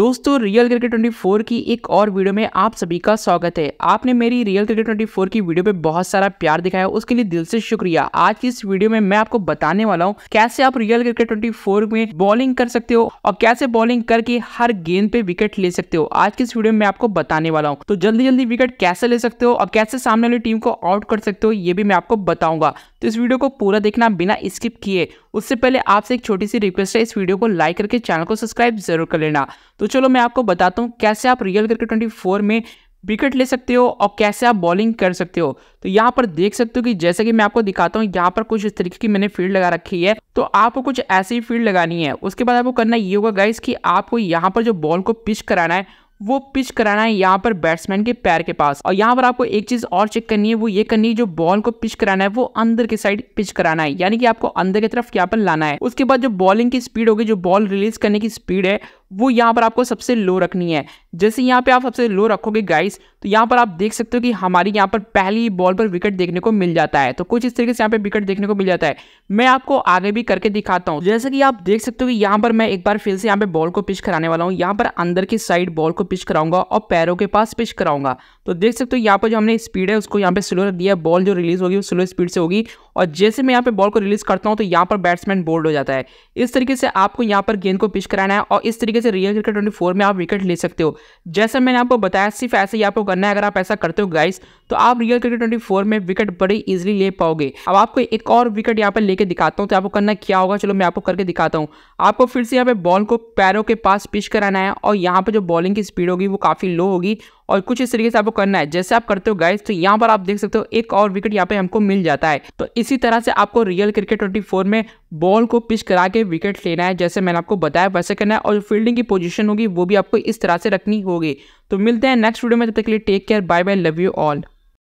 दोस्तों real cricket 24 की एक और वीडियो में आप सभी का स्वागत है आपने मेरी रियल क्रिकेट 24 की वीडियो पे बहुत सारा प्यार दिखाया उसके लिए दिल से शुक्रिया आज की इस वीडियो में मैं आपको बताने वाला हूँ कैसे आप रियल क्रिकेट 24 में बॉलिंग कर सकते हो और कैसे बॉलिंग करके हर गेंद पे विकेट ले सकते हो आज की इस वीडियो में आपको बताने वाला हूँ तो जल्दी जल्दी विकेट कैसे ले सकते हो और कैसे सामने वाली टीम को आउट कर सकते हो ये भी मैं आपको बताऊंगा तो इस वीडियो को पूरा देखना बिना स्किप किए उससे पहले आपसे एक छोटी सी रिक्वेस्ट है इस वीडियो को लाइक करके चैनल को सब्सक्राइब जरूर कर लेना तो चलो मैं आपको बताता हूँ कैसे आप रियल क्रिकेट ट्वेंटी फोर में विकेट ले सकते हो और कैसे आप बॉलिंग कर सकते हो तो यहाँ पर देख सकते हो कि जैसे कि मैं आपको दिखाता हूँ यहाँ पर कुछ इस तरीके की मैंने फील्ड लगा रखी है तो आपको कुछ ऐसी ही फील्ड लगानी है उसके बाद आपको करना ये होगा गाइस कि आपको यहाँ पर जो बॉल को पिच कराना है वो पिच कराना है यहाँ पर बैट्समैन के पैर के पास और यहाँ पर आपको एक चीज और चेक करनी है वो ये करनी है जो बॉल को पिच कराना है वो अंदर की साइड पिच कराना है यानी कि आपको अंदर की तरफ यहाँ पर लाना है उसके बाद जो बॉलिंग की स्पीड होगी जो बॉल रिलीज करने की स्पीड है वो यहाँ पर आपको सबसे लो रखनी है जैसे यहाँ पे आप सबसे लो रखोगे गाइस तो यहाँ पर आप देख सकते हो कि हमारी यहाँ पर पहली बॉल पर विकेट देखने को मिल जाता है तो कुछ इस तरीके से यहाँ पे विकेट देखने को मिल जाता है मैं आपको आगे भी करके दिखाता हूँ जैसे कि आप देख सकते हो कि यहाँ पर मैं एक बार फिर से यहाँ पे बॉल को पिच कराने वाला हूँ यहाँ पर अंदर की साइड बॉल को पिच कराऊंगा और पैरों के पास पिच कराऊंगा तो देख सकते हो यहाँ पर जो हमने स्पीड है उसको यहाँ पे स्लो रख दिया बॉल जो रिलीज होगी वो स्लो स्पीड से होगी और जैसे मैं यहाँ पे बॉल को रिलीज करता हूँ तो यहाँ पर बैट्समैन बोल्ड हो जाता है इस तरीके से आपको यहाँ पर गेंद को पिच कराना है और इस तरीके से रियल क्रिकेट ट्वेंटी में आप विकेट ले सकते हो जैसे मैंने आपको बताया सिर्फ ऐसे ही आपको करना है अगर आप ऐसा करते हो गाइस तो आप रियल क्रिकेट ट्वेंटी फोर में विकेट बड़े इजिली ले पाओगे अब आपको एक और विकेट यहाँ पर लेके दिखाता हूँ तो आपको करना क्या होगा चलो मैं आपको करके दिखाता हूँ आपको फिर से यहाँ पे बॉल को पैरों के पास पिच कराना है और यहाँ पर जो बॉलिंग की स्पीड होगी वो काफ़ी लो होगी और कुछ इस तरीके से आपको करना है जैसे आप करते हो गाइस तो यहाँ पर आप देख सकते हो एक और विकेट यहाँ पे हमको मिल जाता है तो इसी तरह से आपको रियल क्रिकेट 24 में बॉल को पिच करा के विकेट लेना है जैसे मैंने आपको बताया वैसे करना है और जो फील्डिंग की पोजीशन होगी वो भी आपको इस तरह से रखनी होगी तो मिलते हैं नेक्स्ट वीडियो में तब तक के लिए take care bye bye love you all